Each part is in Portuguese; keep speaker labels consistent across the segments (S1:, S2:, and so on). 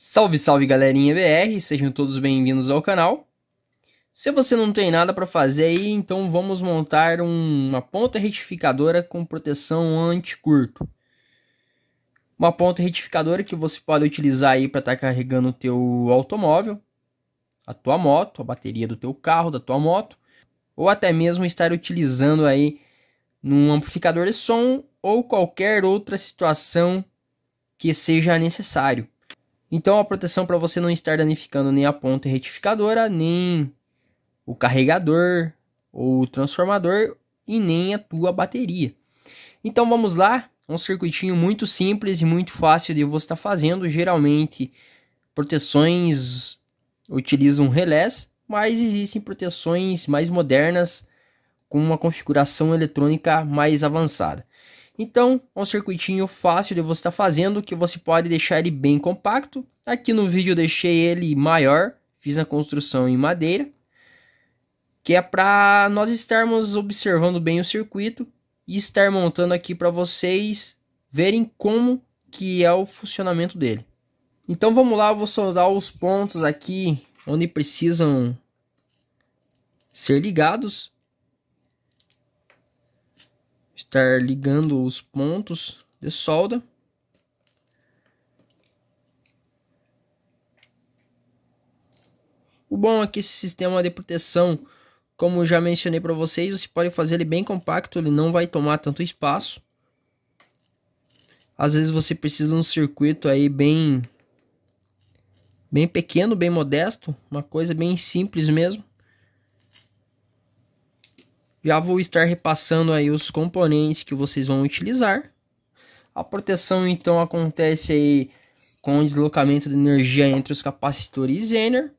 S1: Salve, salve galerinha BR, sejam todos bem-vindos ao canal. Se você não tem nada para fazer aí, então vamos montar um, uma ponta retificadora com proteção anti-curto. Uma ponta retificadora que você pode utilizar aí para estar tá carregando o teu automóvel, a tua moto, a bateria do teu carro, da tua moto, ou até mesmo estar utilizando aí num amplificador de som ou qualquer outra situação que seja necessário. Então a proteção para você não estar danificando nem a ponta retificadora, nem o carregador ou o transformador e nem a tua bateria. Então vamos lá, é um circuitinho muito simples e muito fácil de você estar tá fazendo. Geralmente proteções utilizam relés, mas existem proteções mais modernas com uma configuração eletrônica mais avançada. Então, é um circuitinho fácil de você estar tá fazendo, que você pode deixar ele bem compacto. Aqui no vídeo eu deixei ele maior, fiz a construção em madeira, que é para nós estarmos observando bem o circuito e estar montando aqui para vocês verem como que é o funcionamento dele. Então vamos lá, eu vou soldar os pontos aqui onde precisam ser ligados estar ligando os pontos de solda. O bom é que esse sistema de proteção, como já mencionei para vocês, você pode fazer ele bem compacto, ele não vai tomar tanto espaço. Às vezes você precisa de um circuito aí bem bem pequeno, bem modesto, uma coisa bem simples mesmo. Já vou estar repassando aí os componentes que vocês vão utilizar. A proteção então acontece aí com o deslocamento de energia entre os capacitores Zener.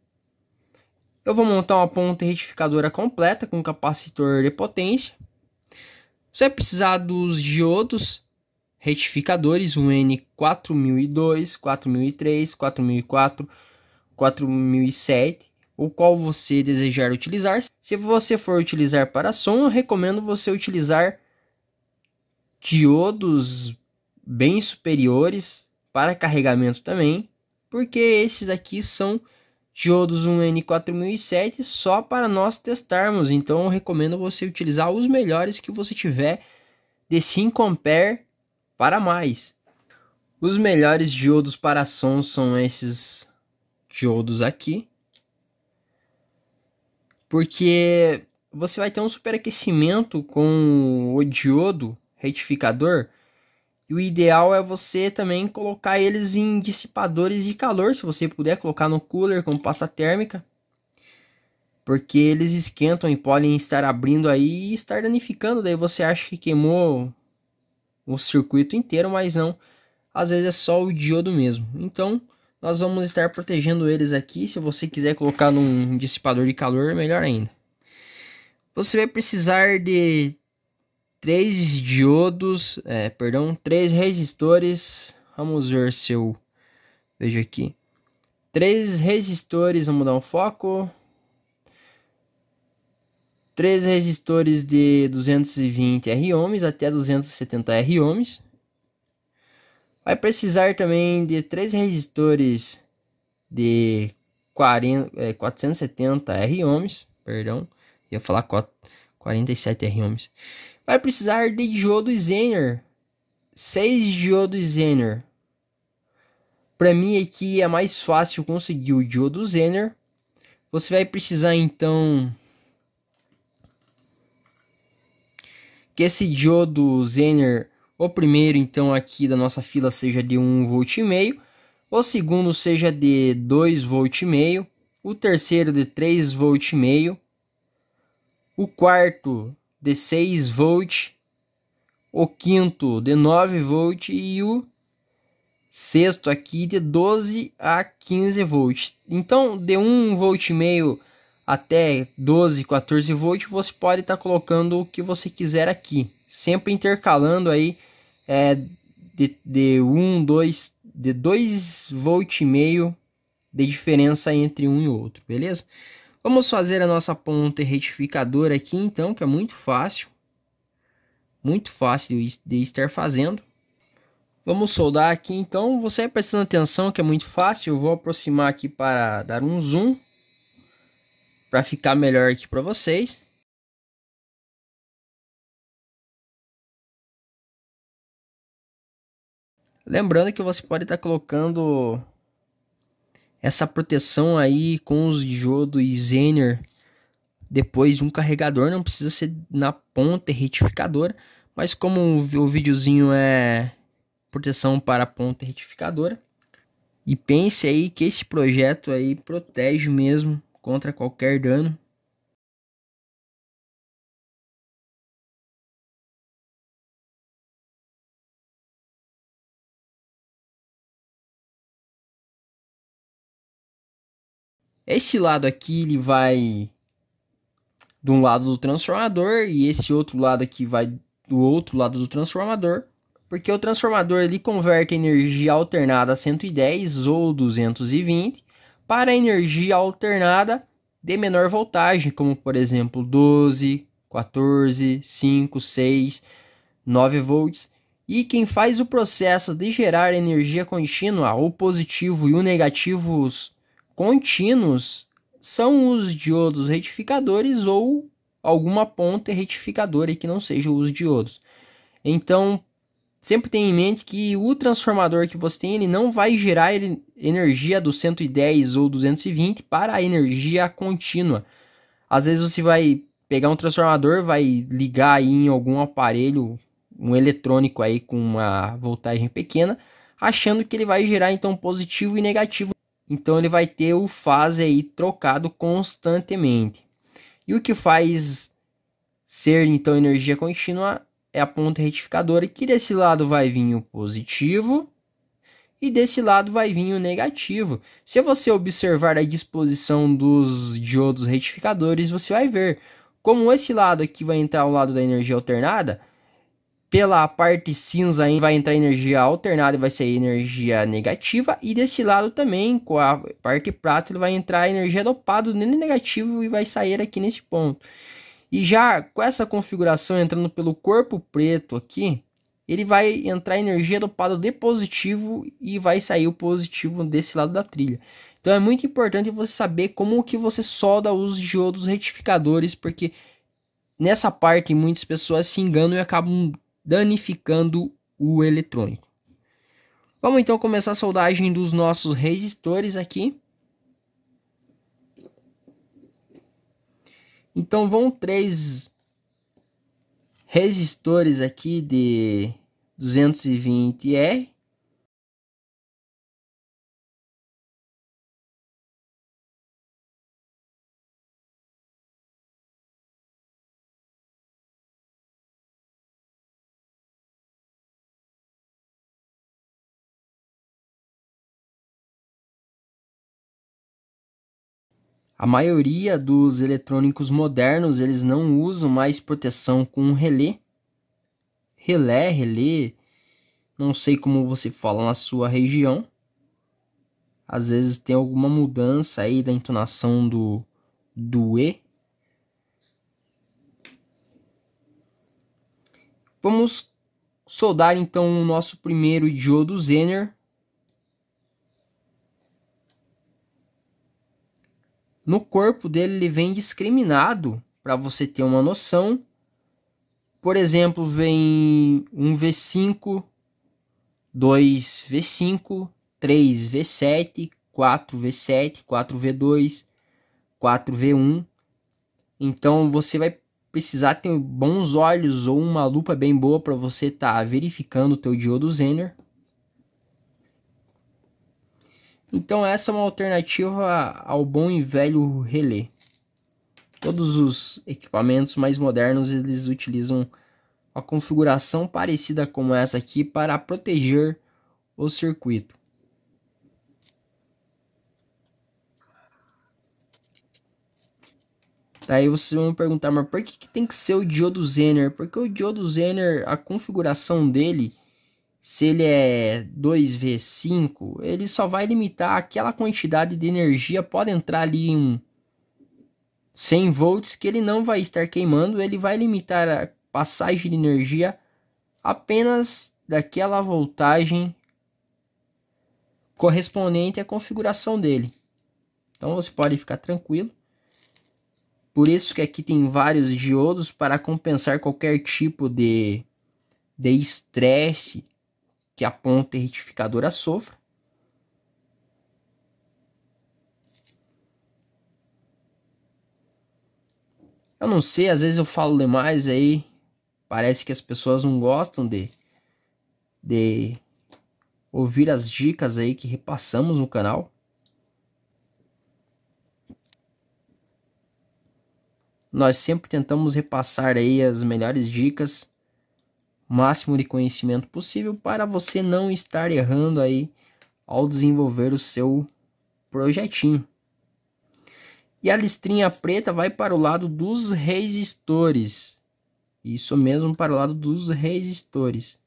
S1: Eu vou montar uma ponta retificadora completa com capacitor de potência. Você vai precisar dos diodos retificadores, o N4002, 4003, 4004, 4007, o qual você desejar utilizar. Se você for utilizar para som, recomendo você utilizar diodos bem superiores para carregamento também, porque esses aqui são diodos 1N4007 só para nós testarmos, então eu recomendo você utilizar os melhores que você tiver de 5 para mais. Os melhores diodos para som são esses diodos aqui, porque você vai ter um superaquecimento com o diodo retificador. E o ideal é você também colocar eles em dissipadores de calor, se você puder colocar no cooler com pasta térmica. Porque eles esquentam e podem estar abrindo aí e estar danificando. Daí você acha que queimou o circuito inteiro, mas não. Às vezes é só o diodo mesmo. Então, nós vamos estar protegendo eles aqui. Se você quiser colocar num dissipador de calor, melhor ainda. Você vai precisar de três diodos, é, perdão, três resistores. Vamos ver se eu vejo aqui. Três resistores, vamos dar um foco. Três resistores de 220 R ohms até 270 R ohms. Vai precisar também de três resistores de 40, é, 470 R ohms, perdão, ia falar 4, 47 R ohms. Vai precisar de diodo Zener, 6 diodo Zener. Para mim aqui é mais fácil conseguir o diodo Zener. Você vai precisar então que esse diodo Zener o primeiro, então, aqui da nossa fila seja de 1,5 V, o segundo seja de 2,5 V, o terceiro de 3,5 V, o quarto de 6 V, o quinto de 9 V e o sexto aqui de 12 a 15 volts. Então, de 1 volt e meio até 12, 14 volts, você pode estar tá colocando o que você quiser aqui, sempre intercalando aí é, de, de 1, de dois volt e meio de diferença entre um e outro, beleza? Vamos fazer a nossa ponta retificadora aqui então, que é muito fácil. Muito fácil de estar fazendo. Vamos soldar aqui então, você prestando atenção que é muito fácil, eu vou aproximar aqui para dar um zoom para ficar melhor aqui para vocês. Lembrando que você pode estar tá colocando essa proteção aí com os diodos Zener depois de um carregador, não precisa ser na ponta e retificadora, mas como o videozinho é proteção para ponta e retificadora, e pense aí que esse projeto aí protege mesmo contra qualquer dano. Esse lado aqui ele vai de um lado do transformador e esse outro lado aqui vai do outro lado do transformador, porque o transformador ele converte a energia alternada 110 ou 220 para energia alternada de menor voltagem, como por exemplo 12, 14, 5, 6, 9 volts. E quem faz o processo de gerar energia contínua, o positivo e o negativos contínuos são os diodos retificadores ou alguma ponta retificadora que não seja os diodos. Então, sempre tenha em mente que o transformador que você tem, ele não vai gerar energia do 110 ou 220 para a energia contínua. Às vezes você vai pegar um transformador, vai ligar aí em algum aparelho, um eletrônico aí com uma voltagem pequena, achando que ele vai gerar então positivo e negativo então ele vai ter o fase aí trocado constantemente. E o que faz ser então energia contínua é a ponta retificadora que desse lado vai vir o positivo e desse lado vai vir o negativo. Se você observar a disposição dos diodos retificadores, você vai ver como esse lado aqui vai entrar o lado da energia alternada, pela parte cinza aí vai entrar energia alternada, vai ser energia negativa. E desse lado também, com a parte prata, ele vai entrar energia dopado no negativo e vai sair aqui nesse ponto. E já com essa configuração entrando pelo corpo preto aqui, ele vai entrar energia dopado de positivo e vai sair o positivo desse lado da trilha. Então é muito importante você saber como que você solda os diodos retificadores, porque nessa parte muitas pessoas se enganam e acabam danificando o eletrônico. Vamos então começar a soldagem dos nossos resistores aqui. Então vão três resistores aqui de 220R A maioria dos eletrônicos modernos, eles não usam mais proteção com relé. Relé, relé, não sei como você fala na sua região. Às vezes tem alguma mudança aí da entonação do, do E. Vamos soldar então o nosso primeiro diodo Zener No corpo dele, ele vem discriminado, para você ter uma noção. Por exemplo, vem 1v5, 2v5, 3v7, 4v7, 4v2, 4v1. Então você vai precisar ter bons olhos ou uma lupa bem boa para você estar tá verificando o teu diodo Zener. Então essa é uma alternativa ao bom e velho relé. Todos os equipamentos mais modernos eles utilizam uma configuração parecida com essa aqui para proteger o circuito. Daí vocês vão me perguntar, mas por que, que tem que ser o diodo Zener? Porque o diodo Zener, a configuração dele se ele é 2V5, ele só vai limitar aquela quantidade de energia, pode entrar ali em 100 volts que ele não vai estar queimando, ele vai limitar a passagem de energia apenas daquela voltagem correspondente à configuração dele. Então você pode ficar tranquilo. Por isso que aqui tem vários diodos para compensar qualquer tipo de de estresse que a ponta retificadora sofra. Eu não sei, às vezes eu falo demais aí, parece que as pessoas não gostam de, de ouvir as dicas aí que repassamos no canal. Nós sempre tentamos repassar aí as melhores dicas máximo de conhecimento possível para você não estar errando aí ao desenvolver o seu projetinho. E a listrinha preta vai para o lado dos resistores. Isso mesmo para o lado dos resistores.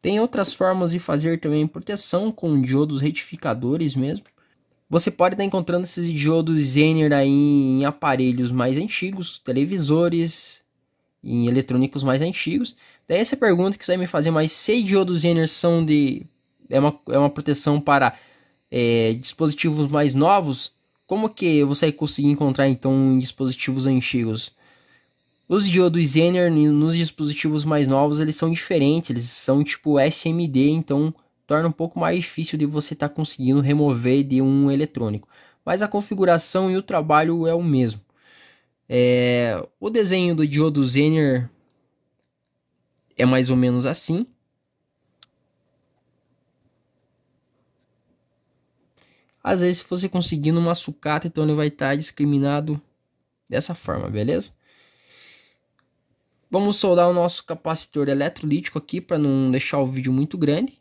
S1: Tem outras formas de fazer também proteção com diodos retificadores mesmo. Você pode estar encontrando esses diodos Zener aí em aparelhos mais antigos, televisores, em eletrônicos mais antigos. Daí essa pergunta que você vai me fazer, mas se diodos Zener são de... É uma, é uma proteção para é, dispositivos mais novos, como que você vai conseguir encontrar então em dispositivos antigos? Os diodos Zener nos dispositivos mais novos, eles são diferentes, eles são tipo SMD, então torna um pouco mais difícil de você estar tá conseguindo remover de um eletrônico. Mas a configuração e o trabalho é o mesmo. É, o desenho do diodo Zener é mais ou menos assim. Às vezes, se você conseguir numa sucata, então ele vai estar tá discriminado dessa forma, beleza? Vamos soldar o nosso capacitor eletrolítico aqui para não deixar o vídeo muito grande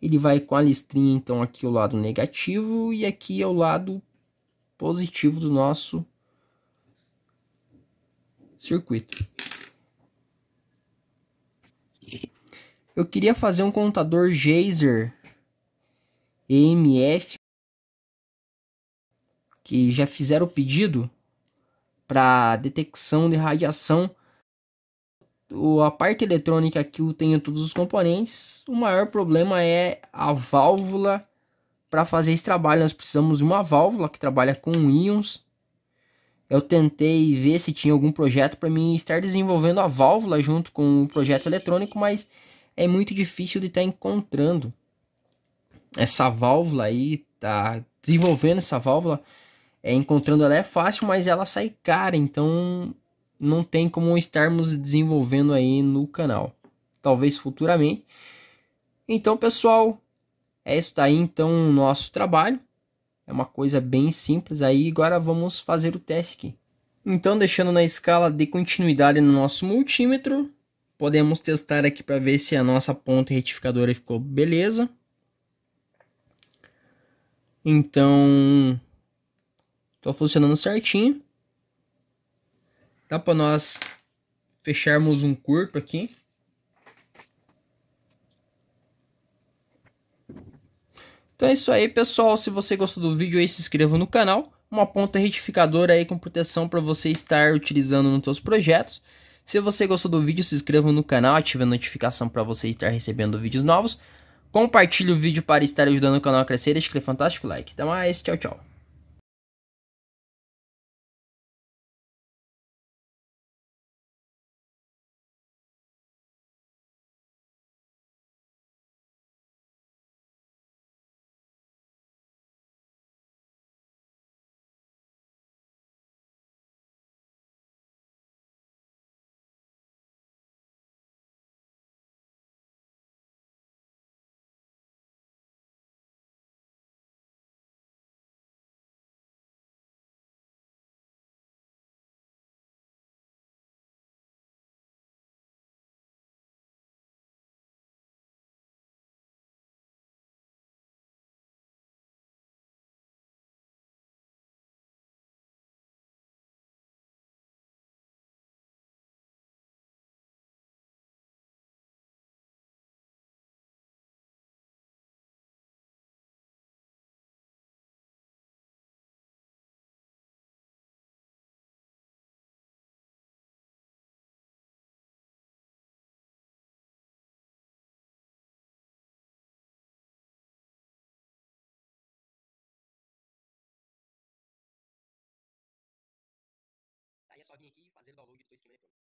S1: ele vai com a listrinha, então aqui o lado negativo e aqui é o lado positivo do nosso circuito. Eu queria fazer um contador Geyser EMF que já fizeram o pedido para detecção de radiação a parte eletrônica que eu tenho todos os componentes, o maior problema é a válvula. Para fazer esse trabalho, nós precisamos de uma válvula que trabalha com íons. Eu tentei ver se tinha algum projeto para mim estar desenvolvendo a válvula junto com o projeto eletrônico, mas é muito difícil de estar tá encontrando essa válvula aí, tá desenvolvendo essa válvula, é, encontrando ela é fácil, mas ela sai cara, então não tem como estarmos desenvolvendo aí no canal. Talvez futuramente. Então, pessoal, é isso aí então o nosso trabalho. É uma coisa bem simples aí. Agora vamos fazer o teste aqui. Então, deixando na escala de continuidade no nosso multímetro, podemos testar aqui para ver se a nossa ponta retificadora ficou beleza. Então, está funcionando certinho. Dá para nós fecharmos um curto aqui. Então é isso aí, pessoal. Se você gostou do vídeo aí, se inscreva no canal. Uma ponta retificadora aí com proteção para você estar utilizando nos seus projetos. Se você gostou do vídeo, se inscreva no canal, ative a notificação para você estar recebendo vídeos novos. Compartilhe o vídeo para estar ajudando o canal a crescer. Deixe aquele fantástico like. Até mais, tchau, tchau. só vim aqui fazer o download do teu esquema eletrônico